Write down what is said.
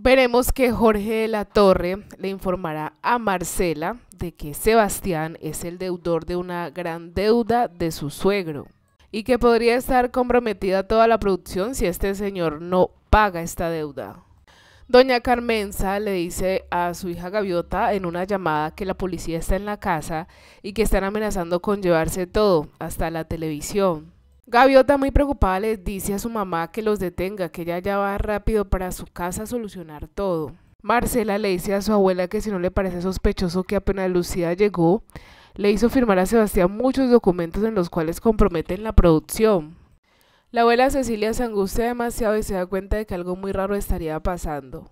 Veremos que Jorge de la Torre le informará a Marcela de que Sebastián es el deudor de una gran deuda de su suegro y que podría estar comprometida toda la producción si este señor no paga esta deuda. Doña Carmenza le dice a su hija Gaviota en una llamada que la policía está en la casa y que están amenazando con llevarse todo, hasta la televisión. Gaviota muy preocupada le dice a su mamá que los detenga, que ella ya va rápido para su casa a solucionar todo. Marcela le dice a su abuela que si no le parece sospechoso que apenas Lucía llegó, le hizo firmar a Sebastián muchos documentos en los cuales comprometen la producción. La abuela Cecilia se angustia demasiado y se da cuenta de que algo muy raro estaría pasando.